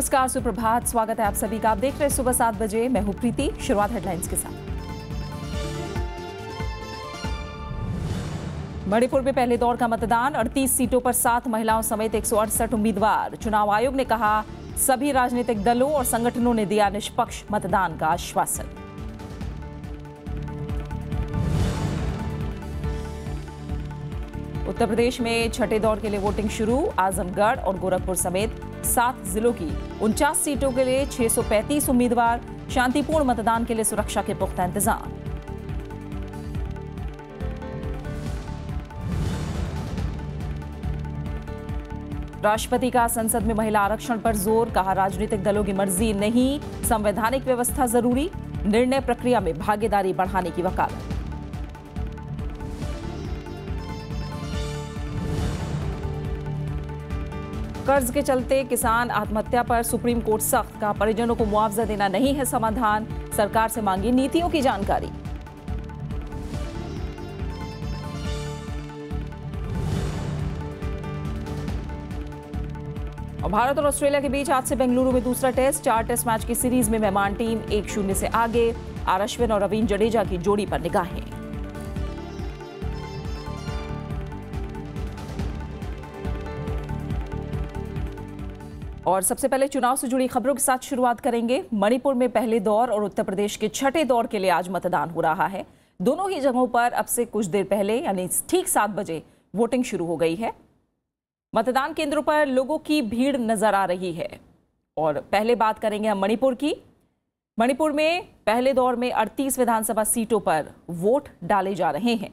नमस्कार सुप्रभात स्वागत है आप सभी का आप देख रहे हैं सुबह सात बजे मैं हूं प्रीति शुरुआत हेडलाइंस के साथ मणिपुर में पहले दौर का मतदान 38 सीटों पर सात महिलाओं समेत एक उम्मीदवार चुनाव आयोग ने कहा सभी राजनीतिक दलों और संगठनों ने दिया निष्पक्ष मतदान का आश्वासन उत्तर प्रदेश में छठे दौर के लिए वोटिंग शुरू आजमगढ़ और गोरखपुर समेत सात जिलों की उनचास सीटों के लिए 635 उम्मीदवार शांतिपूर्ण मतदान के लिए सुरक्षा के पुख्ता इंतजाम राष्ट्रपति का संसद में महिला आरक्षण पर जोर कहा राजनीतिक दलों की मर्जी नहीं संवैधानिक व्यवस्था जरूरी निर्णय प्रक्रिया में भागीदारी बढ़ाने की वकालत कर्ज के चलते किसान आत्महत्या पर सुप्रीम कोर्ट सख्त कहा परिजनों को मुआवजा देना नहीं है समाधान सरकार से मांगी नीतियों की जानकारी और भारत और ऑस्ट्रेलिया के बीच आज से बेंगलुरु में दूसरा टेस्ट चार टेस्ट मैच की सीरीज में मेहमान टीम एक शून्य से आगे आर अश्विन और रवीन जडेजा की जोड़ी पर निगाहें और सबसे पहले चुनाव से जुड़ी खबरों के साथ शुरुआत करेंगे मणिपुर में पहले दौर और उत्तर प्रदेश के छठे दौर के लिए आज मतदान हो रहा है दोनों ही जगहों पर अब से कुछ देर पहले यानी ठीक सात बजे वोटिंग शुरू हो गई है मतदान केंद्रों पर लोगों की भीड़ नजर आ रही है और पहले बात करेंगे हम मणिपुर की मणिपुर में पहले दौर में 38 विधानसभा सीटों पर वोट डाले जा रहे हैं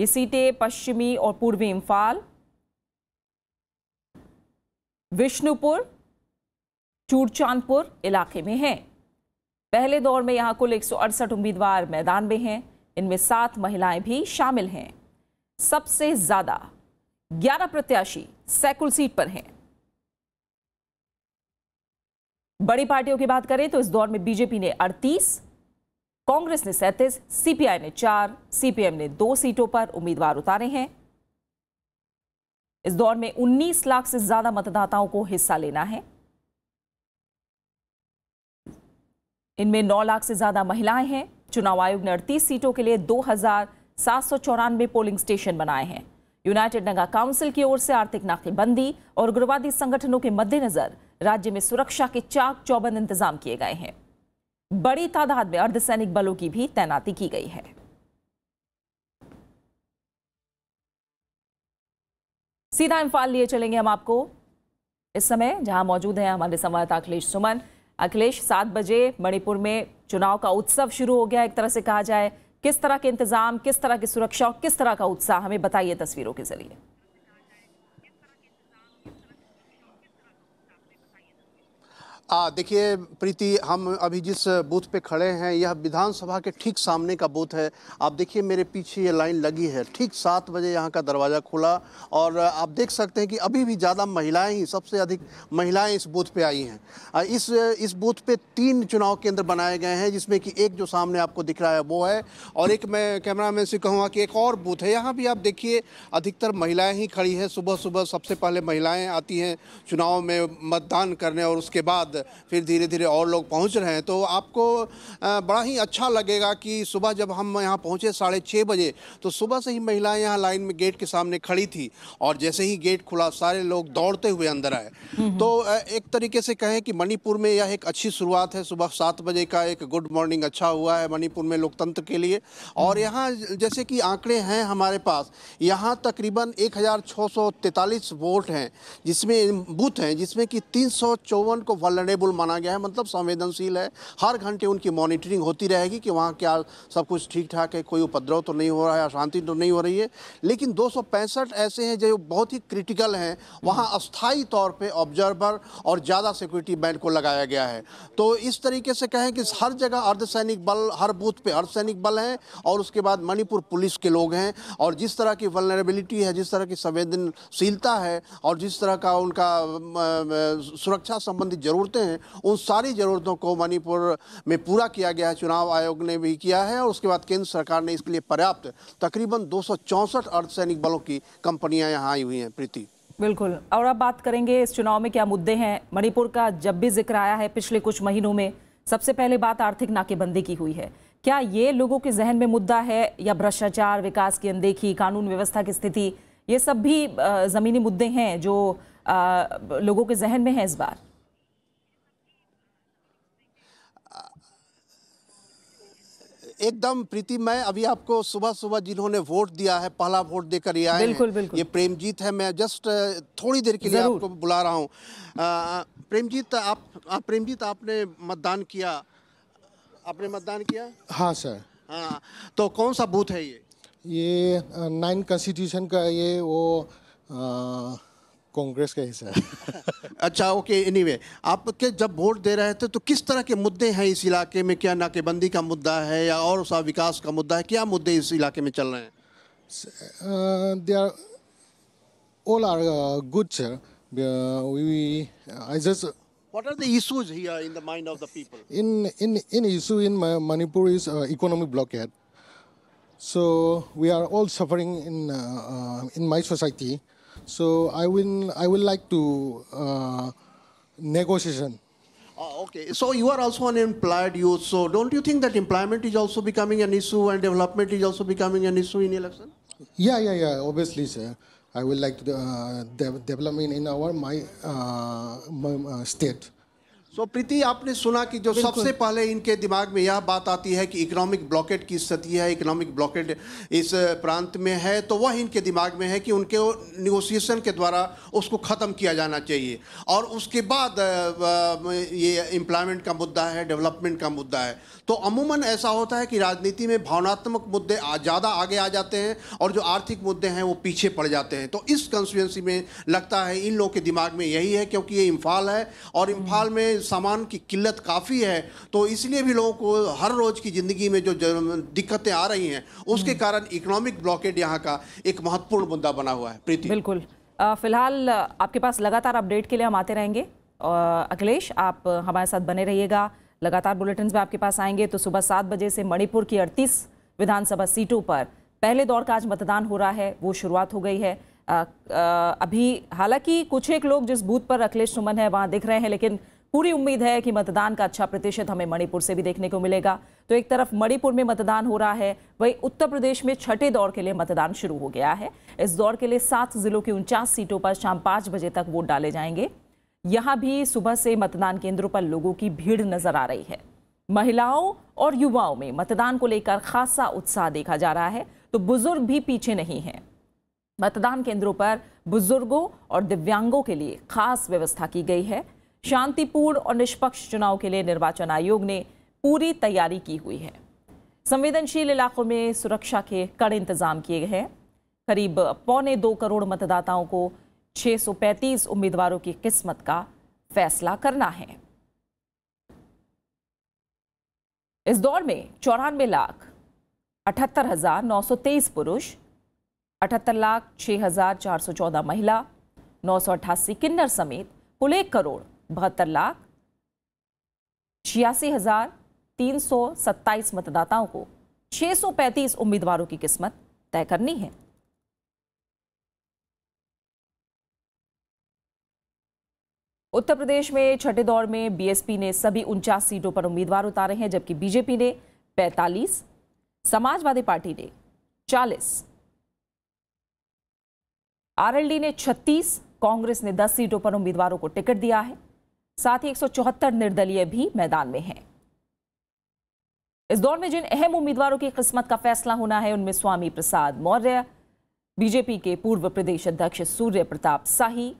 ये सीटें पश्चिमी और पूर्वी इम्फाल विष्णुपुर चूरचांदपुर इलाके में हैं पहले दौर में यहां कुल एक उम्मीदवार मैदान में हैं इनमें सात महिलाएं भी शामिल हैं सबसे ज़्यादा ग्यारह प्रत्याशी सैकुल सीट पर हैं बड़ी पार्टियों की बात करें तो इस दौर में बीजेपी ने 38, कांग्रेस ने सैंतीस सीपीआई ने चार सीपीएम ने दो सीटों पर उम्मीदवार उतारे हैं इस दौर में 19 लाख से ज्यादा मतदाताओं को हिस्सा लेना है इनमें 9 लाख से ज्यादा महिलाएं हैं चुनाव आयोग ने अड़तीस सीटों के लिए दो हजार सात सौ चौरानवे पोलिंग स्टेशन बनाए हैं यूनाइटेड नगा काउंसिल की ओर से आर्थिक नाकेबंदी और उग्रवादी संगठनों के मद्देनजर राज्य में सुरक्षा के चाक चौबंद इंतजाम किए गए हैं बड़ी तादाद में अर्धसैनिक बलों की भी तैनाती की गई है सीधा इम्फाल लिए चलेंगे हम आपको इस समय जहां मौजूद हैं हमारे संवाददाता अखिलेश सुमन अखिलेश सात बजे मणिपुर में चुनाव का उत्सव शुरू हो गया एक तरह से कहा जाए किस तरह के इंतजाम किस तरह की सुरक्षा और किस तरह का उत्साह हमें बताइए तस्वीरों के जरिए देखिए प्रीति हम अभी जिस बूथ पे खड़े हैं यह विधानसभा के ठीक सामने का बूथ है आप देखिए मेरे पीछे ये लाइन लगी है ठीक सात बजे यहाँ का दरवाज़ा खुला और आप देख सकते हैं कि अभी भी ज़्यादा महिलाएं ही सबसे अधिक महिलाएं इस बूथ पे आई हैं इस इस बूथ पे तीन चुनाव केंद्र बनाए गए हैं जिसमें कि एक जो सामने आपको दिख रहा है वो है और एक मैं कैमरा मैन से कहूँगा कि एक और बूथ है यहाँ भी आप देखिए अधिकतर महिलाएँ ही खड़ी हैं सुबह सुबह सबसे पहले महिलाएँ आती हैं चुनाव में मतदान करने और उसके बाद फिर धीरे धीरे और लोग पहुंच रहे हैं तो आपको बड़ा ही अच्छा लगेगा कि सुबह जब हम यहाँ पहुँचे साढ़े छः बजे तो सुबह से ही महिलाएं यहाँ लाइन में गेट के सामने खड़ी थी और जैसे ही गेट खुला सारे लोग दौड़ते हुए अंदर आए हम्म, हम्म। तो एक तरीके से कहें कि मणिपुर में यह एक अच्छी शुरुआत है सुबह सात बजे का एक गुड मॉर्निंग अच्छा हुआ है मणिपुर में लोकतंत्र के लिए और हम्म। यहाँ जैसे कि आंकड़े हैं हमारे पास यहाँ तकरीबन 1643 वोट हैं जिसमें बूथ हैं जिसमें कि तीन को वाल वनरेबल माना गया है मतलब संवेदनशील है हर घंटे उनकी मॉनिटरिंग होती रहेगी कि वहाँ क्या सब कुछ ठीक ठाक है कोई उपद्रव तो नहीं हो रहा है अशांति तो नहीं हो रही है लेकिन दो ऐसे हैं जो बहुत ही क्रिटिकल हैं वहाँ अस्थायी तौर पर ऑब्जर्वर और ज़्यादा सिक्योरिटी बैंड को लगाया गया है तो इस तरीके से कहें कि हर जगह अर्धसैनिक बल हर बूथ पे अर्धसैनिक बल हैं और उसके बाद मणिपुर पुलिस के लोग हैं और जिस तरह की वनरेबिलिटी है जिस तरह की संवेदनशीलता है और जिस तरह का उनका सुरक्षा संबंधी जरूरत ज़रूरतें हैं उन सारी ज़रूरतों को मणिपुर में पूरा किया गया है चुनाव आयोग ने भी किया है और उसके बाद केंद्र सरकार ने इसके लिए पर्याप्त तकरीबन दो अर्धसैनिक बलों की कंपनियाँ यहाँ आई हुई हैं प्रीति बिल्कुल और अब बात करेंगे इस चुनाव में क्या मुद्दे हैं मणिपुर का जब भी जिक्र आया है पिछले कुछ महीनों में सबसे पहले बात आर्थिक नाकेबंदी की हुई है क्या ये लोगों के जहन में मुद्दा है या भ्रष्टाचार विकास की अनदेखी कानून व्यवस्था की स्थिति ये सब भी ज़मीनी मुद्दे हैं जो लोगों के जहन में हैं इस बार एकदम प्रीति मैं अभी आपको सुबह सुबह जिन्होंने वोट दिया है पहला वोट देकर ये आए बिल्कुल, बिल्कुल। ये प्रेमजीत है मैं जस्ट थोड़ी देर के लिए आपको बुला रहा हूँ प्रेमजीत आप, आप प्रेमजीत आपने मतदान किया आपने मतदान किया हाँ सर हाँ तो कौन सा बूथ है ये ये नाइन कॉन्स्टिट्यूशन का ये वो आ, कांग्रेस का हिस्सा अच्छा ओके okay, एनीवे anyway, आपके जब वोट दे रहे थे तो किस तरह के मुद्दे हैं इस इलाके में क्या नाकेबंदी का मुद्दा है या और सा विकास का मुद्दा है क्या मुद्दे इस इलाके में चल रहे हैं they are all are good sir we I just what are the issues here in the mind of the people in in in issue in Manipur is uh, economic blockade so we are all suffering in uh, uh, in my society So I will I will like to uh, negotiation. Ah, okay, so you are also an employed youth. So don't you think that employment is also becoming an issue and development is also becoming an issue in election? Yeah, yeah, yeah. Obviously, sir. I would like to uh, de development in our my, uh, my uh, state. So so, Preeti आपने सुना कि जो सबसे पहले इनके दिमाग में यह बात आती है कि इकोनॉमिक ब्लॉकेट की स्थिति है इकोनॉमिक ब्लॉकेट इस प्रांत में है तो वह इनके दिमाग में है कि उनके निगोशिएशन के द्वारा उसको ख़त्म किया जाना चाहिए और उसके बाद ये एम्प्लॉयमेंट का मुद्दा है डेवलपमेंट का मुद्दा है तो अमूमन ऐसा होता है कि राजनीति में भावनात्मक मुद्दे ज़्यादा आगे आ जाते हैं और जो आर्थिक मुद्दे हैं वो पीछे पड़ जाते हैं तो इस कंस्टिट्यूंसी में लगता है इन लोगों के दिमाग में यही है क्योंकि ये इम्फाल है और इम्फाल में सामान की किल्लत काफ़ी है तो इसलिए भी लोगों को हर रोज़ की ज़िंदगी में जो दिक्कतें आ रही हैं उसके कारण इकोनॉमिक ब्लॉकेट यहाँ का एक महत्वपूर्ण मुद्दा बना हुआ है प्रीति बिल्कुल फिलहाल आपके पास लगातार अपडेट के लिए हम आते रहेंगे अखिलेश आप हमारे साथ बने रहिएगा लगातार बुलेटिन में आपके पास आएंगे तो सुबह सात बजे से मणिपुर की अड़तीस विधानसभा सीटों पर पहले दौर का आज मतदान हो रहा है वो शुरुआत हो गई है आ, आ, अभी हालांकि कुछ एक लोग जिस बूथ पर अखिलेश सुमन है वहाँ दिख रहे हैं लेकिन पूरी उम्मीद है कि मतदान का अच्छा प्रतिशत हमें मणिपुर से भी देखने को मिलेगा तो एक तरफ मणिपुर में मतदान हो रहा है वही उत्तर प्रदेश में छठे दौर के लिए मतदान शुरू हो गया है इस दौर के लिए सात जिलों की उनचास सीटों पर शाम पाँच बजे तक वोट डाले जाएंगे यहाँ भी सुबह से मतदान केंद्रों पर लोगों की भीड़ नजर आ रही है महिलाओं और युवाओं में मतदान को लेकर खासा उत्साह देखा जा रहा है तो बुजुर्ग भी पीछे नहीं है मतदान केंद्रों पर बुजुर्गों और दिव्यांगों के लिए खास व्यवस्था की गई है शांतिपूर्ण और निष्पक्ष चुनाव के लिए निर्वाचन आयोग ने पूरी तैयारी की हुई है संवेदनशील इलाकों में सुरक्षा के कड़े इंतजाम किए गए हैं करीब पौने दो करोड़ मतदाताओं को 635 उम्मीदवारों की किस्मत का फैसला करना है इस दौर में चौरानवे लाख अठहत्तर हजार नौ सौ तेईस पुरुष अठहत्तर लाख छह हजार चार सौ चौदह महिला नौ सौ अठासी किन्नर समेत कुल एक करोड़ बहत्तर लाख छियासी हजार तीन सौ सत्ताईस मतदाताओं को 635 उम्मीदवारों की किस्मत तय करनी है उत्तर प्रदेश में छठे दौर में बीएसपी ने सभी उनचास सीटों पर उम्मीदवार उतारे हैं जबकि बीजेपी ने 45, समाजवादी पार्टी ने 40, आरएलडी ने 36, कांग्रेस ने 10 सीटों पर उम्मीदवारों को टिकट दिया है साथ ही एक निर्दलीय भी मैदान में हैं। इस दौर में जिन अहम उम्मीदवारों की किस्मत का फैसला होना है उनमें स्वामी प्रसाद मौर्य बीजेपी के पूर्व प्रदेश अध्यक्ष सूर्य प्रताप साही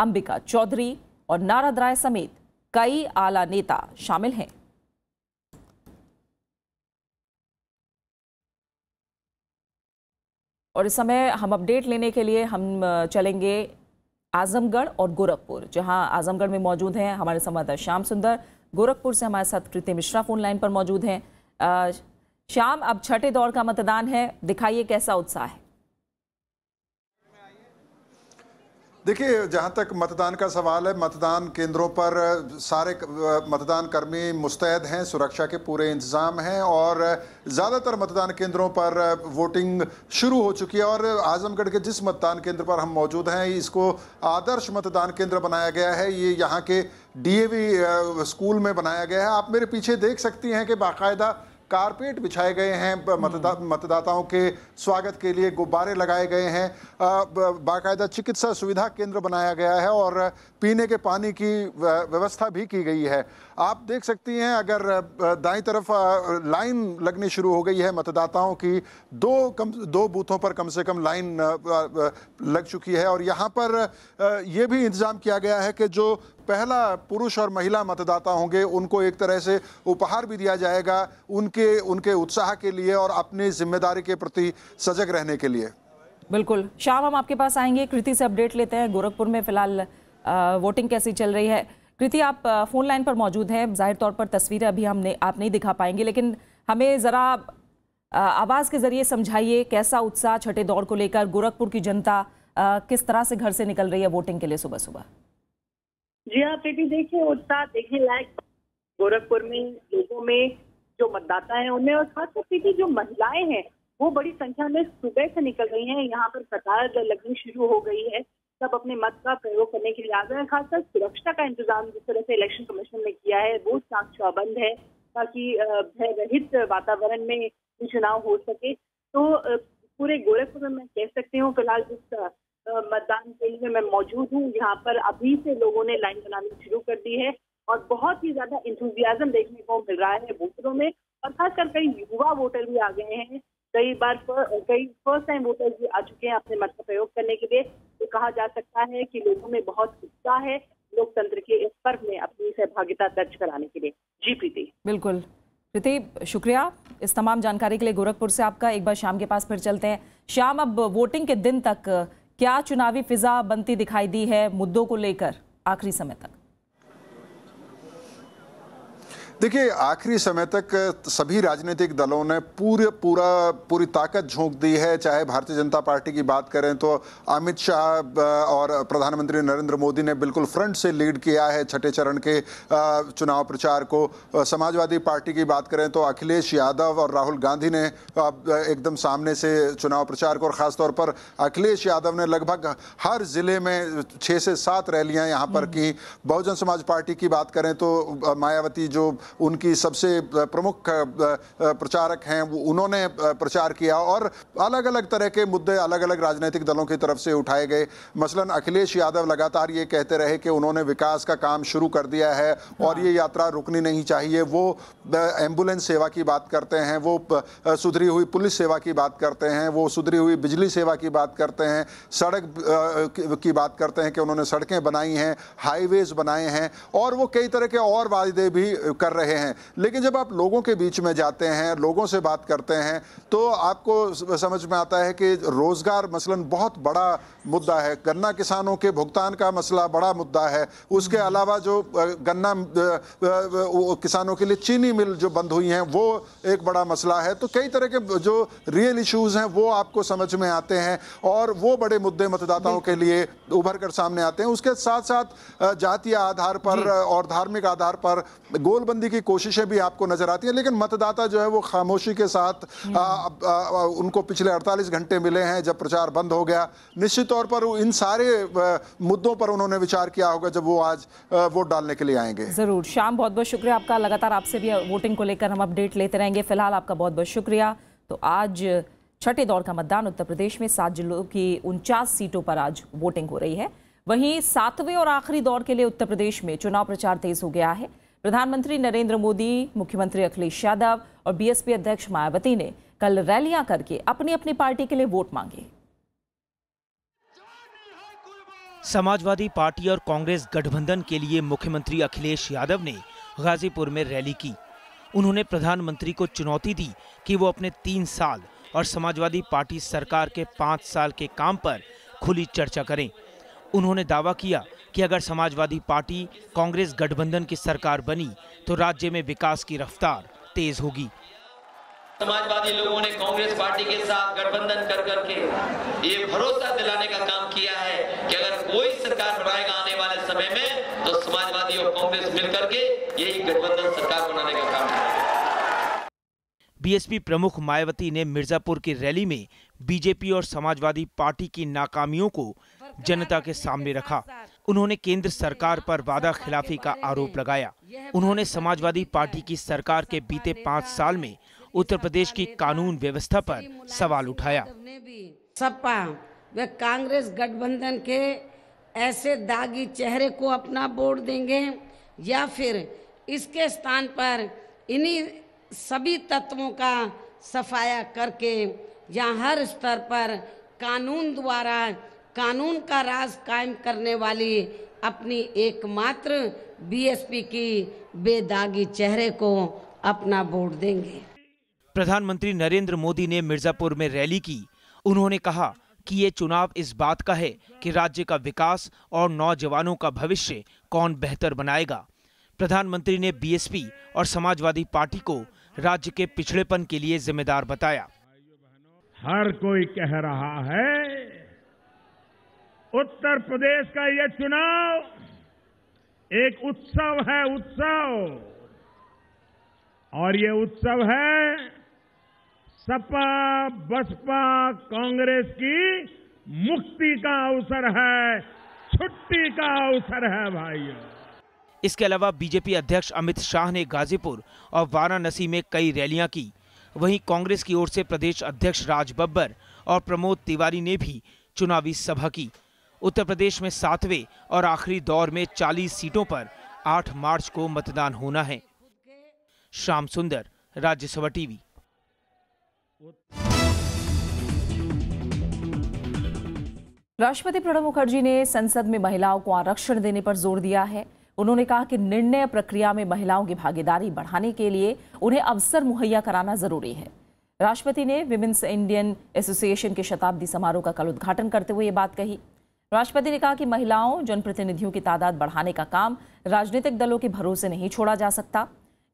अंबिका चौधरी और नारद राय समेत कई आला नेता शामिल हैं और इस समय हम अपडेट लेने के लिए हम चलेंगे आजमगढ़ और गोरखपुर जहां आजमगढ़ में मौजूद हैं हमारे संवाददाता श्याम सुंदर गोरखपुर से हमारे साथ कृति मिश्रा फोन लाइन पर मौजूद हैं श्याम अब छठे दौर का मतदान है दिखाइए कैसा उत्साह है देखिए जहाँ तक मतदान का सवाल है मतदान केंद्रों पर सारे मतदान कर्मी मुस्तैद हैं सुरक्षा के पूरे इंतज़ाम हैं और ज़्यादातर मतदान केंद्रों पर वोटिंग शुरू हो चुकी है और आजमगढ़ के जिस मतदान केंद्र पर हम मौजूद हैं इसको आदर्श मतदान केंद्र बनाया गया है ये यहाँ के डीएवी स्कूल में बनाया गया है आप मेरे पीछे देख सकती हैं कि बाकायदा कारपेट बिछाए गए हैं मतदा, मतदाताओं के स्वागत के लिए गुब्बारे लगाए गए हैं बाकायदा चिकित्सा सुविधा केंद्र बनाया गया है और पीने के पानी की व्यवस्था भी की गई है आप देख सकती हैं अगर दाई तरफ लाइन लगनी शुरू हो गई है मतदाताओं की दो कम दो बूथों पर कम से कम लाइन लग चुकी है और यहाँ पर यह भी इंतज़ाम किया गया है कि जो पहला पुरुष और महिला मतदाता होंगे उनको एक तरह से उपहार भी दिया जाएगा उनके उनके उत्साह के लिए और अपनी जिम्मेदारी के प्रति सजग रहने के लिए बिल्कुल शाम हम आपके पास आएंगे कृति से अपडेट लेते हैं गोरखपुर में फिलहाल वोटिंग कैसी चल रही है कृति आप फ़ोन लाइन पर मौजूद हैं जाहिर तौर पर तस्वीरें अभी हमने आप नहीं दिखा पाएंगे लेकिन हमें ज़रा आवाज़ के ज़रिए समझाइए कैसा उत्साह छठे दौर को लेकर गोरखपुर की जनता किस तरह से घर से निकल रही है वोटिंग के लिए सुबह सुबह जी आप हाँ, बेटी देखिए उत्साह देखने लायक गोरखपुर में लोगों में जो मतदाता है उनमें और खासकर बेटी जो महिलाएं हैं वो बड़ी संख्या में सुबह से निकल रही हैं यहाँ पर कतार लगनी शुरू हो गई है सब अपने मत का प्रयोग करने के लिए आ गए हैं खासकर सुरक्षा का इंतजाम जिस तरह से इलेक्शन कमीशन ने किया है वो चाक चौबंद है ताकि भय रहित वातावरण में चुनाव हो सके तो पूरे गोरखपुर में कह सकते हो फिलहाल जिस मतदान केंद्र में मैं मौजूद हूँ यहाँ पर अभी से लोगों ने लाइन बनानी शुरू कर दी है और बहुत ही ज्यादा इंथुजियाजम देखने को मिल रहा है वोटरों में और खासकर कई युवा वोटर भी आ गए हैं कई बार कई फर्स्ट टाइम वोटर भी आ चुके हैं अपने मत का प्रयोग करने के लिए तो कहा जा सकता है कि लोगों में बहुत उत्साह है लोकतंत्र के इस पर्व में अपनी सहभागिता दर्ज कराने के लिए जी प्रीति बिल्कुल प्रीति शुक्रिया इस तमाम जानकारी के लिए गोरखपुर से आपका एक बार शाम के पास फिर चलते हैं शाम अब वोटिंग के दिन तक क्या चुनावी फिजा बनती दिखाई दी है मुद्दों को लेकर आखिरी समय तक देखिए आखिरी समय तक सभी राजनीतिक दलों ने पूरे पूरा पूरी ताकत झोंक दी है चाहे भारतीय जनता पार्टी की बात करें तो अमित शाह और प्रधानमंत्री नरेंद्र मोदी ने बिल्कुल फ्रंट से लीड किया है छठे चरण के चुनाव प्रचार को समाजवादी पार्टी की बात करें तो अखिलेश यादव और राहुल गांधी ने एकदम सामने से चुनाव प्रचार को और ख़ासतौर पर अखिलेश यादव ने लगभग हर ज़िले में छः से सात रैलियाँ यहाँ पर हम्म। की बहुजन समाज पार्टी की बात करें तो मायावती जो उनकी सबसे प्रमुख प्रचारक हैं वो उन्होंने प्रचार किया और अलग अलग तरह के मुद्दे अलग अलग राजनीतिक दलों की तरफ से उठाए गए मसलन अखिलेश यादव लगातार ये कहते रहे कि उन्होंने विकास का काम शुरू कर दिया है और ये हाँ। यात्रा रुकनी नहीं चाहिए वो एम्बुलेंस सेवा की बात करते हैं वो सुधरी हुई पुलिस सेवा की बात करते हैं वो सुधरी हुई बिजली सेवा की बात करते हैं सड़क की बात करते हैं कि उन्होंने सड़कें बनाई हैं हाईवेज बनाए हैं और वो कई तरह के और वादे भी कर रहे हैं लेकिन जब आप लोगों के बीच में जाते हैं लोगों से बात करते हैं तो आपको समझ में आता है कि रोज़गार मसलन बहुत बड़ा मुद्दा है गन्ना किसानों के भुगतान का मसला बड़ा मुद्दा है उसके हम्म। अलावा जो गन्ना किसानों के लिए चीनी मिल जो बंद हुई हैं वो एक बड़ा मसला है तो कई तरह के जो रियल इश्यूज हैं वो आपको समझ में आते हैं और वो बड़े मुद्दे मतदाताओं के लिए उभर कर सामने आते हैं उसके साथ साथ जातीय आधार पर और धार्मिक आधार पर गोलबंदी बंदी की कोशिशें भी आपको नजर आती हैं लेकिन मतदाता जो है वो खामोशी के साथ आ, आ, आ, आ, उनको पिछले 48 घंटे मिले हैं जब प्रचार बंद हो गया निश्चित तौर पर इन सारे मुद्दों पर उन्होंने विचार किया होगा जब वो आज वोट डालने के लिए आएंगे जरूर शाम बहुत बहुत शुक्रिया आपका लगातार आपसे भी वोटिंग को लेकर हम अपडेट लेते रहेंगे फिलहाल आपका बहुत बहुत शुक्रिया तो आज छठे दौर का मतदान उत्तर प्रदेश में सात जिलों की उनचास सीटों पर आज वोटिंग हो रही है वहीं सातवें और आखिरी दौर के लिए उत्तर प्रदेश में चुनाव प्रचार तेज हो गया है प्रधानमंत्री नरेंद्र मोदी मुख्यमंत्री अखिलेश यादव और बीएसपी अध्यक्ष मायावती ने कल रैलियां करके अपनी अपनी पार्टी के लिए वोट मांगे समाजवादी पार्टी और कांग्रेस गठबंधन के लिए मुख्यमंत्री अखिलेश यादव ने गाजीपुर में रैली की उन्होंने प्रधानमंत्री को चुनौती दी कि वो अपने तीन साल और समाजवादी पार्टी सरकार के पाँच साल के काम पर खुली चर्चा करें उन्होंने दावा किया कि अगर समाजवादी पार्टी कांग्रेस गठबंधन की सरकार बनी तो राज्य में विकास की रफ्तार तेज होगी समाजवादी लोगों ने कांग्रेस पार्टी के साथ गठबंधन कर करके ये भरोसा दिलाने का काम किया है कि अगर कोई सरकार बनाएगा आने वाले समय में तो समाजवादी और कांग्रेस मिलकर के यही गठबंधन सरकार बनाने का काम बीएसपी प्रमुख मायावती ने मिर्जापुर की रैली में बीजेपी और समाजवादी पार्टी की नाकामियों को जनता के सामने रखा उन्होंने केंद्र सरकार पर वादा खिलाफी का आरोप लगाया उन्होंने समाजवादी पार्टी की सरकार के बीते पाँच साल में उत्तर प्रदेश की कानून व्यवस्था पर सवाल उठाया सपा वे कांग्रेस गठबंधन के ऐसे दागी चेहरे को अपना वोट देंगे या फिर इसके स्थान पर इन्हीं सभी तत्वों का सफाया करके या हर स्तर पर कानून द्वारा कानून का राज कायम करने वाली अपनी एकमात्र बीएसपी की बेदागी चेहरे को अपना वोट देंगे प्रधानमंत्री नरेंद्र मोदी ने मिर्जापुर में रैली की उन्होंने कहा कि ये चुनाव इस बात का है कि राज्य का विकास और नौजवानों का भविष्य कौन बेहतर बनाएगा प्रधानमंत्री ने बीएसपी और समाजवादी पार्टी को राज्य के पिछड़ेपन के लिए जिम्मेदार बताया हर कोई कह रहा है उत्तर प्रदेश का यह चुनाव एक उत्सव है उत्सव और ये उत्सव है सपा बसपा कांग्रेस की मुक्ति का अवसर है छुट्टी का अवसर है भाइयों इसके अलावा बीजेपी अध्यक्ष अमित शाह ने गाजीपुर और वाराणसी में कई रैलियां की वहीं कांग्रेस की ओर से प्रदेश अध्यक्ष राज बब्बर और प्रमोद तिवारी ने भी चुनावी सभा की उत्तर प्रदेश में सातवें और आखिरी दौर में 40 सीटों पर 8 मार्च को मतदान होना है श्याम सुंदर राज्यसभा टीवी राष्ट्रपति प्रणब मुखर्जी ने संसद में महिलाओं को आरक्षण देने पर जोर दिया है उन्होंने कहा कि निर्णय प्रक्रिया में महिलाओं की भागीदारी बढ़ाने के लिए उन्हें अवसर मुहैया कराना जरूरी है राष्ट्रपति ने विमेंस इंडियन एसोसिएशन के शताब्दी समारोह का कल उद्घाटन करते हुए ये बात कही राष्ट्रपति ने कहा कि महिलाओं जनप्रतिनिधियों की तादाद बढ़ाने का काम राजनीतिक दलों के भरोसे नहीं छोड़ा जा सकता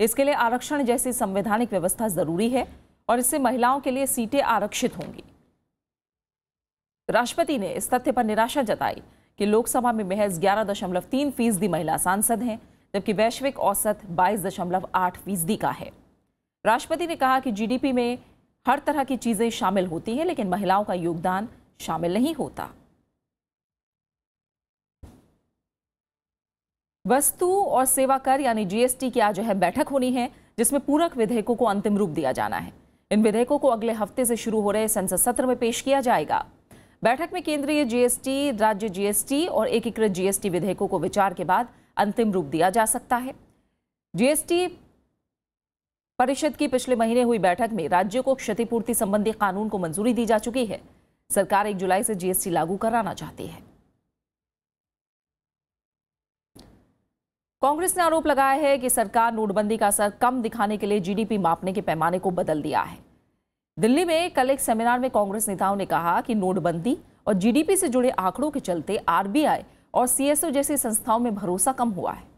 इसके लिए आरक्षण जैसी संवैधानिक व्यवस्था जरूरी है और इससे महिलाओं के लिए सीटें आरक्षित होंगी राष्ट्रपति ने इस तथ्य पर निराशा जताई कि लोकसभा में महज ग्यारह दशमलव तीन फीसदी महिला सांसद हैं जबकि वैश्विक औसत बाईस दशमलव आठ फीसदी का है राष्ट्रपति ने कहा कि जीडीपी में हर तरह की चीज़ें शामिल होती हैं लेकिन महिलाओं का योगदान शामिल नहीं होता वस्तु और सेवा कर यानी जीएसटी की आज है बैठक होनी है जिसमें पूरक विधेयकों को अंतिम रूप दिया जाना है इन विधेयकों को अगले हफ्ते से शुरू हो रहे संसद सत्र में पेश किया जाएगा बैठक में केंद्रीय जीएसटी राज्य जीएसटी और एकीकृत जीएसटी विधेयकों को विचार के बाद अंतिम रूप दिया जा सकता है जीएसटी परिषद की पिछले महीने हुई बैठक में राज्यों को क्षतिपूर्ति संबंधी कानून को मंजूरी दी जा चुकी है सरकार एक जुलाई से जीएसटी लागू कराना चाहती है कांग्रेस ने आरोप लगाया है कि सरकार नोटबंदी का असर कम दिखाने के लिए जीडीपी मापने के पैमाने को बदल दिया है दिल्ली में कल एक सेमिनार में कांग्रेस नेताओं ने कहा कि नोटबंदी और जीडीपी से जुड़े आंकड़ों के चलते आरबीआई और सीएसओ जैसी संस्थाओं में भरोसा कम हुआ है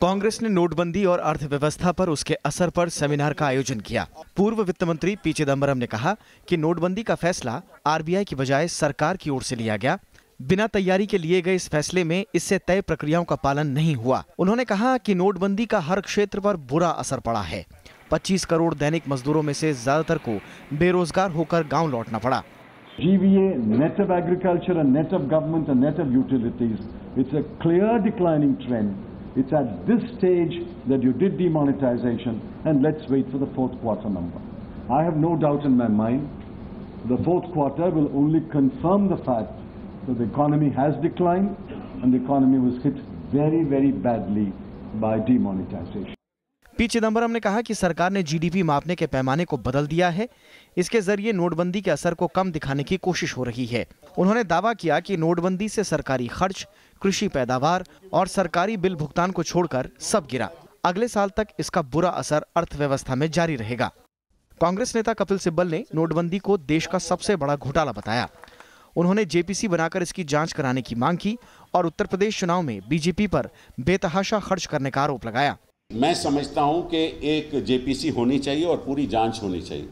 कांग्रेस ने नोटबंदी और अर्थव्यवस्था पर उसके असर पर सेमिनार का आयोजन किया पूर्व वित्त मंत्री पी चिदम्बरम ने कहा कि नोटबंदी का फैसला आरबीआई की बजाय सरकार की ओर से लिया गया बिना तैयारी के लिए गए इस फैसले में इससे तय प्रक्रियाओं का पालन नहीं हुआ उन्होंने कहा कि नोटबंदी का हर क्षेत्र पर बुरा असर पड़ा है 25 करोड़ दैनिक मजदूरों में से ज्यादातर को बेरोजगार होकर गांव लौटना पड़ा GVA, net of agriculture and net of government and net of utilities, it's a clear declining trend. It's at this stage that you did demonetization and let's wait for the fourth quarter number. I have no doubt in my mind the fourth quarter will only confirm the fact So the economy has declined and the economy was hit very, very badly by demonetization. P Chidambaram ने कहा कि सरकार ने GDP मापने के पैमाने को बदल दिया है इसके जरिए नोटबंदी के असर को कम दिखाने की कोशिश हो रही है उन्होंने दावा किया कि नोटबंदी से सरकारी खर्च कृषि पैदावार और सरकारी बिल भुगतान को छोड़कर सब गिरा अगले साल तक इसका बुरा असर अर्थव्यवस्था में जारी रहेगा कांग्रेस नेता कपिल सिब्बल ने नोटबंदी को देश का सबसे बड़ा घोटाला बताया उन्होंने जेपीसी बनाकर इसकी जांच कराने की मांग की और उत्तर प्रदेश चुनाव में बीजेपी पर बेतहाशा खर्च करने का आरोप लगाया मैं समझता हूं कि एक जेपीसी होनी चाहिए और पूरी जांच होनी चाहिए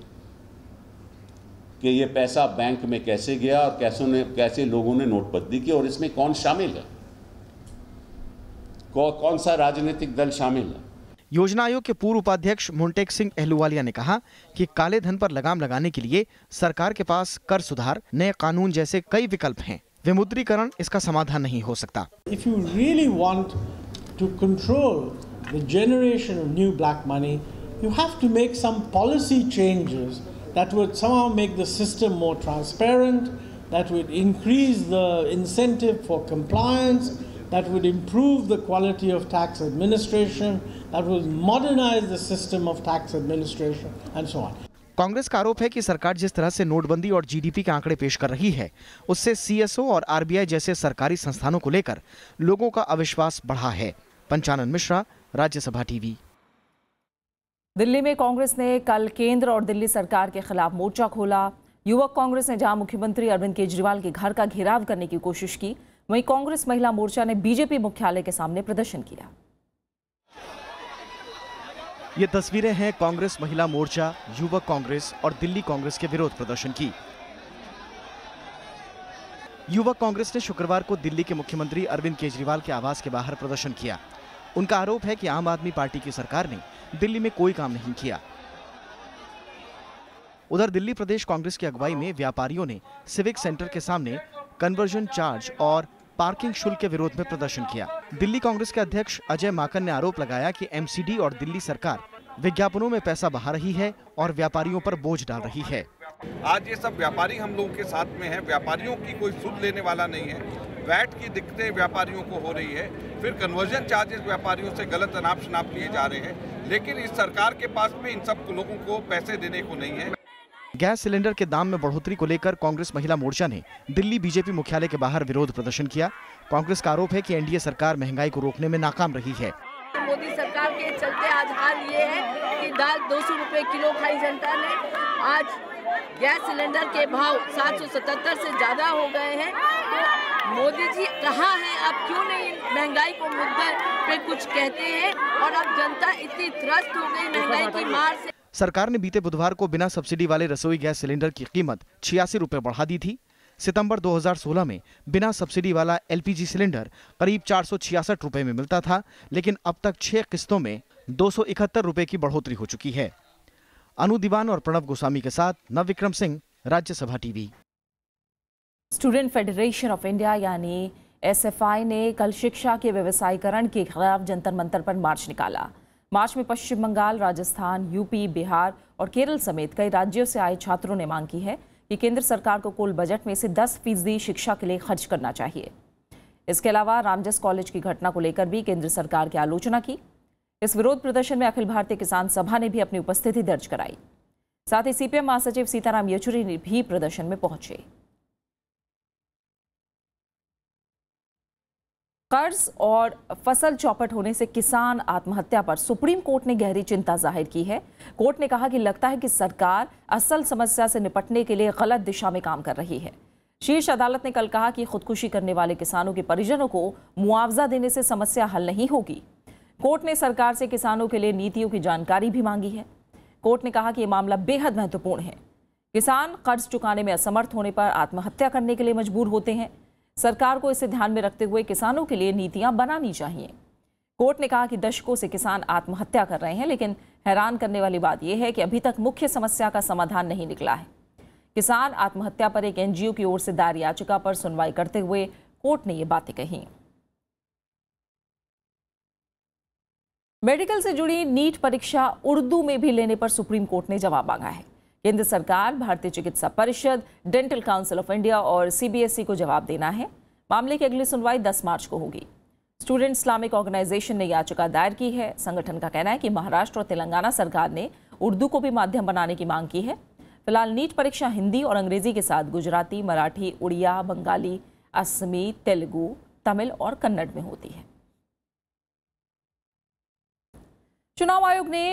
कि ये पैसा बैंक में कैसे गया और कैसे ने, कैसे लोगों ने नोटबंदी की और इसमें कौन शामिल है कौ, कौन सा राजनीतिक दल शामिल है योजना आयोग के पूर्व उपाध्यक्ष मोन्टेक सिंह अहलुवालिया ने कहा कि काले धन पर लगाम लगाने के लिए सरकार के पास कर सुधार नए कानून जैसे कई विकल्प हैं विमुद्रीकरण इसका समाधान नहीं हो सकता if you really to control generation of new black money you have to make some policy changes that would somehow make the system more transparent that would increase the incentive for compliance, that would improve the quality of tax administration, that will modernize the system of tax administration and so on. Congress का आरोप है कि सरकार जिस तरह से नोटबंदी और जीडीपी के आंकड़े पेश कर रही है उससे सीएसओ और आरबीआई जैसे सरकारी संस्थानों को लेकर लोगों का अविश्वास बढ़ा है पंचानन मिश्रा राज्यसभा टीवी दिल्ली में कांग्रेस ने कल केंद्र और दिल्ली सरकार के खिलाफ मोर्चा खोला युवक कांग्रेस ने जहां मुख्यमंत्री अरविंद केजरीवाल के घर का घेराव करने की कोशिश की वहीं कांग्रेस महिला मोर्चा ने बीजेपी मुख्यालय के सामने प्रदर्शन किया ये तस्वीरें हैं कांग्रेस महिला मोर्चा युवक कांग्रेस और दिल्ली कांग्रेस के विरोध प्रदर्शन की युवक कांग्रेस ने शुक्रवार को दिल्ली के मुख्यमंत्री अरविंद केजरीवाल के आवास के बाहर प्रदर्शन किया उनका आरोप है कि आम आदमी पार्टी की सरकार ने दिल्ली में कोई काम नहीं किया उधर दिल्ली प्रदेश कांग्रेस की अगुवाई में व्यापारियों ने सिविक सेंटर के सामने कन्वर्जन चार्ज और पार्किंग शुल्क के विरोध में प्रदर्शन किया दिल्ली कांग्रेस के अध्यक्ष अजय माकन ने आरोप लगाया कि एमसीडी और दिल्ली सरकार विज्ञापनों में पैसा बहा रही है और व्यापारियों पर बोझ डाल रही है आज ये सब व्यापारी हम लोगों के साथ में है व्यापारियों की कोई सुध लेने वाला नहीं है वैट की दिक्कतें व्यापारियों को हो रही है फिर कन्वर्जन चार्जेस व्यापारियों से गलत अनाप शनाप लिए जा रहे हैं लेकिन इस सरकार के पास में इन सब लोगों को पैसे देने को नहीं है गैस सिलेंडर के दाम में बढ़ोतरी को लेकर कांग्रेस महिला मोर्चा ने दिल्ली बीजेपी मुख्यालय के बाहर विरोध प्रदर्शन किया कांग्रेस का आरोप है कि एनडीए सरकार महंगाई को रोकने में नाकाम रही है मोदी सरकार के चलते आज हाल ये है कि दाल दो सौ रूपए किलो खाई जनता ने आज गैस सिलेंडर के भाव 777 से ज्यादा हो गए हैं तो मोदी जी कहाँ हैं आप क्यों नहीं महंगाई को मुद्दा पे कुछ कहते हैं और अब जनता इतनी त्रस्त हो गई महंगाई की मार से सरकार ने बीते बुधवार को बिना सब्सिडी वाले रसोई गैस सिलेंडर की कीमत छियासी रुपये बढ़ा दी थी सितंबर 2016 में बिना सब्सिडी वाला एलपीजी सिलेंडर करीब चार सौ में मिलता था लेकिन अब तक छह किस्तों में दो सौ की बढ़ोतरी हो चुकी है अनु दीवान और प्रणव गोस्वामी के साथ Nav Vikram Singh Rajya Sabha TV student federation of India यानी एसएफआई ने कल शिक्षा के व्यवसायीकरण के खिलाफ जंतर मंतर पर मार्च निकाला मार्च में पश्चिम बंगाल राजस्थान यूपी बिहार और केरल समेत कई राज्यों से आए छात्रों ने मांग की है कि केंद्र सरकार को कुल बजट में से दस फीसदी शिक्षा के लिए खर्च करना चाहिए इसके अलावा रामजस कॉलेज की घटना को लेकर भी केंद्र सरकार की आलोचना की इस विरोध प्रदर्शन में अखिल भारतीय किसान सभा ने भी अपनी उपस्थिति दर्ज कराई साथ ही सीपीएम महासचिव सीताराम येचुरी भी प्रदर्शन में पहुंचे कर्ज और फसल चौपट होने से किसान आत्महत्या पर सुप्रीम कोर्ट ने गहरी चिंता जाहिर की है कोर्ट ने कहा कि लगता है कि सरकार असल समस्या से निपटने के लिए गलत दिशा में काम कर रही है शीर्ष अदालत ने कल कहा कि खुदकुशी करने वाले किसानों के परिजनों को मुआवजा देने से समस्या हल नहीं होगी कोर्ट ने सरकार से किसानों के लिए नीतियों की जानकारी भी मांगी है कोर्ट ने कहा कि ये मामला बेहद महत्वपूर्ण है किसान कर्ज चुकाने में असमर्थ होने पर आत्महत्या करने के लिए मजबूर होते हैं सरकार को इसे ध्यान में रखते हुए किसानों के लिए नीतियां बनानी चाहिए कोर्ट ने कहा कि दशकों से किसान आत्महत्या कर रहे हैं लेकिन हैरान करने वाली बात यह है कि अभी तक मुख्य समस्या का समाधान नहीं निकला है किसान आत्महत्या पर एक एनजीओ की ओर से दायर याचिका पर सुनवाई करते हुए कोर्ट ने ये बातें कही मेडिकल से जुड़ी नीट परीक्षा उर्दू में भी लेने पर सुप्रीम कोर्ट ने जवाब मांगा है केंद्र सरकार भारतीय चिकित्सा परिषद डेंटल काउंसिल ऑफ इंडिया और सीबीएसई को जवाब देना है मामले की अगली सुनवाई 10 मार्च को होगी स्टूडेंट इस्लामिक ऑर्गेनाइजेशन ने याचिका दायर की है संगठन का कहना है कि महाराष्ट्र और तेलंगाना सरकार ने उर्दू को भी माध्यम बनाने की मांग की है फिलहाल नीट परीक्षा हिंदी और अंग्रेजी के साथ गुजराती मराठी उड़िया बंगाली असमी तेलुगु तमिल और कन्नड़ में होती है चुनाव आयोग ने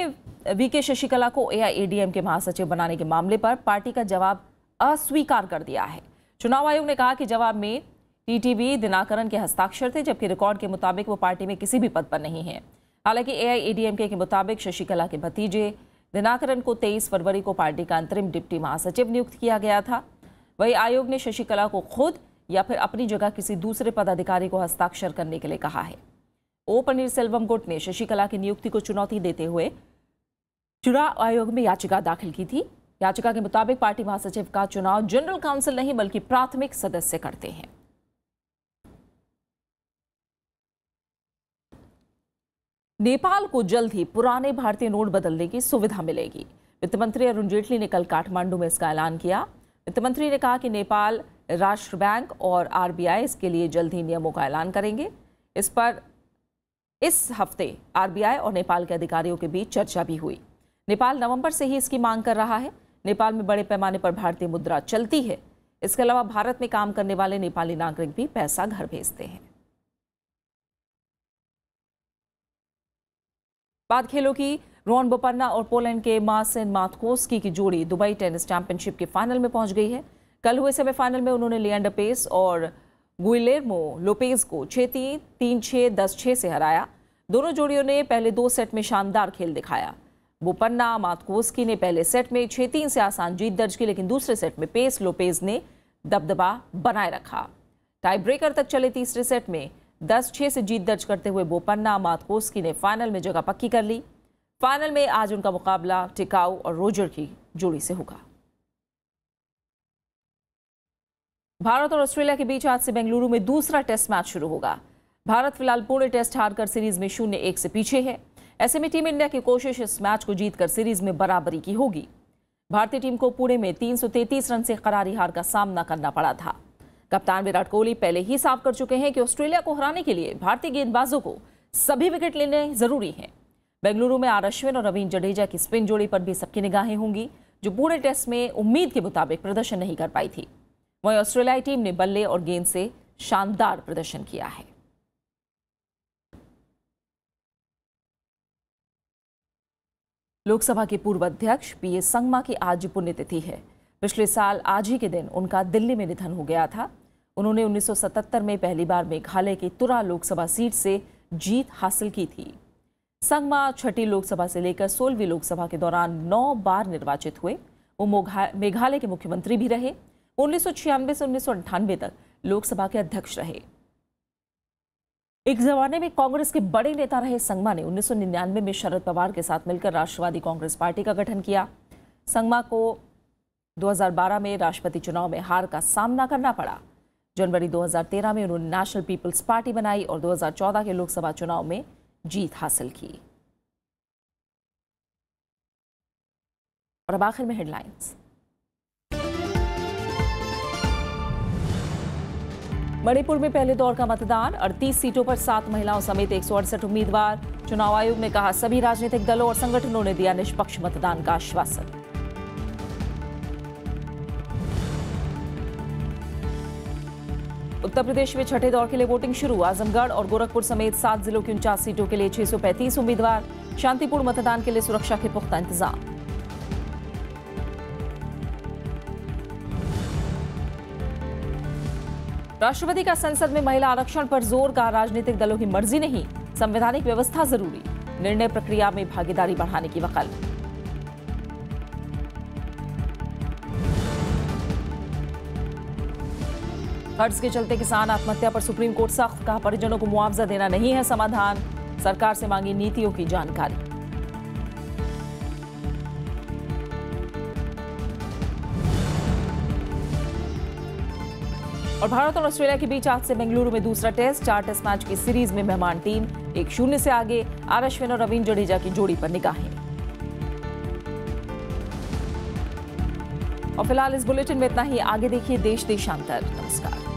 वीके शशिकला को एआईएडीएम के महासचिव बनाने के मामले पर पार्टी का जवाब अस्वीकार कर दिया है चुनाव आयोग ने कहा कि जवाब में टीटीवी दिनाकरण के हस्ताक्षर थे जबकि रिकॉर्ड के मुताबिक वो पार्टी में किसी भी पद पर नहीं है हालांकि एआईएडीएमके के मुताबिक शशिकला के भतीजे दिनाकरण को 23 फरवरी को पार्टी का अंतरिम डिप्टी महासचिव नियुक्त किया गया था वही आयोग ने शशिकला को खुद या फिर अपनी जगह किसी दूसरे पदाधिकारी को हस्ताक्षर करने के लिए कहा है ओ पनीरसेल्वम गुट ने शशिकला की नियुक्ति को चुनौती देते हुए चुनाव आयोग में याचिका दाखिल की थी याचिका के मुताबिक पार्टी महासचिव का चुनाव जनरल काउंसिल नहीं बल्कि प्राथमिक सदस्य करते हैं नेपाल को जल्द ही पुराने भारतीय नोट बदलने की सुविधा मिलेगी वित्त मंत्री अरुण जेटली ने कल काठमांडू में इसका ऐलान किया वित्त मंत्री ने कहा कि नेपाल राष्ट्र बैंक और आरबीआई इसके लिए जल्द ही नियमों का ऐलान करेंगे इस पर इस हफ्ते आरबीआई और नेपाल के अधिकारियों के बीच चर्चा भी हुई नेपाल नवंबर से ही इसकी मांग कर रहा है नेपाल में बड़े पैमाने पर भारतीय मुद्रा चलती है इसके अलावा भारत में काम करने वाले नेपाली नागरिक भी पैसा घर भेजते हैं बाद खेलों की रोहन बोपन्ना और पोलैंड के मार्सिन माथकोस्की की जोड़ी दुबई टेनिस चैंपियनशिप के फाइनल में पहुंच गई है कल हुए सेमीफाइनल में उन्होंने लियंडर पेस और गुइलेरमो लोपेज को छः तीन तीन छः दस छः से हराया दोनों जोड़ियों ने पहले दो सेट में शानदार खेल दिखाया बोपन्ना मातकोस्की ने पहले सेट में छह तीन से आसान जीत दर्ज की लेकिन दूसरे सेट में पेस लोपेज ने दबदबा बनाए रखा टाई ब्रेकर तक चले तीसरे सेट में दस छह से जीत दर्ज करते हुए बोपन्ना मातकोस्की ने फाइनल में जगह पक्की कर ली फाइनल में आज उनका मुकाबला टिकाऊ और रोजर की जोड़ी से होगा भारत और ऑस्ट्रेलिया के बीच आज से बेंगलुरु में दूसरा टेस्ट मैच शुरू होगा भारत फिलहाल पूरे टेस्ट हारकर सीरीज में शून्य एक से पीछे है ऐसे में टीम इंडिया की कोशिश इस मैच को जीतकर सीरीज में बराबरी की होगी भारतीय टीम को पुणे में 333 रन से करारी हार का सामना करना पड़ा था कप्तान विराट कोहली पहले ही साफ कर चुके हैं कि ऑस्ट्रेलिया को हराने के लिए भारतीय गेंदबाजों को सभी विकेट लेने जरूरी हैं बेंगलुरु में आर अश्विन और रवीन जडेजा की स्पिन जोड़ी पर भी सबकी निगाहें होंगी जो पूरे टेस्ट में उम्मीद के मुताबिक प्रदर्शन नहीं कर पाई थी वहीं ऑस्ट्रेलियाई टीम ने बल्ले और गेंद से शानदार प्रदर्शन किया है लोकसभा के पूर्व अध्यक्ष पी एस संगमा की आज पुण्यतिथि है पिछले साल आज ही के दिन उनका दिल्ली में निधन हो गया था उन्होंने 1977 में पहली बार मेघालय की तुरा लोकसभा सीट से जीत हासिल की थी संगमा छठी लोकसभा से लेकर सोलहवीं लोकसभा के दौरान नौ बार निर्वाचित हुए वो मेघालय के मुख्यमंत्री भी रहे उन्नीस से उन्नीस तक लोकसभा के अध्यक्ष रहे एक जमाने में कांग्रेस के बड़े नेता रहे संगमा ने 1999 में शरद पवार के साथ मिलकर राष्ट्रवादी कांग्रेस पार्टी का गठन किया संगमा को 2012 में राष्ट्रपति चुनाव में हार का सामना करना पड़ा जनवरी 2013 में उन्होंने नेशनल पीपल्स पार्टी बनाई और 2014 के लोकसभा चुनाव में जीत हासिल की और अब आखिर में हेडलाइंस मणिपुर में पहले दौर का मतदान अड़तीस सीटों पर सात महिलाओं समेत एक उम्मीदवार चुनाव आयोग ने कहा सभी राजनीतिक दलों और संगठनों ने दिया निष्पक्ष मतदान का आश्वासन उत्तर प्रदेश में छठे दौर के लिए वोटिंग शुरू आजमगढ़ और गोरखपुर समेत सात जिलों की उनचास सीटों के लिए 635 उम्मीदवार शांतिपूर्ण मतदान के लिए सुरक्षा के पुख्ता इंतजाम राष्ट्रपति का संसद में महिला आरक्षण पर जोर का राजनीतिक दलों की मर्जी नहीं संवैधानिक व्यवस्था जरूरी निर्णय प्रक्रिया में भागीदारी बढ़ाने की वकल कर्ज के चलते किसान आत्महत्या पर सुप्रीम कोर्ट सख्त कहा परिजनों को मुआवजा देना नहीं है समाधान सरकार से मांगी नीतियों की जानकारी और भारत और ऑस्ट्रेलिया के बीच आज से बेंगलुरु में दूसरा टेस्ट चार टेस्ट मैच की सीरीज में मेहमान टीम एक शून्य से आगे आर अश्विन और रविंद्र जडेजा की जोड़ी पर निगाहें और फिलहाल इस बुलेटिन में इतना ही आगे देखिए देश देशांतर नमस्कार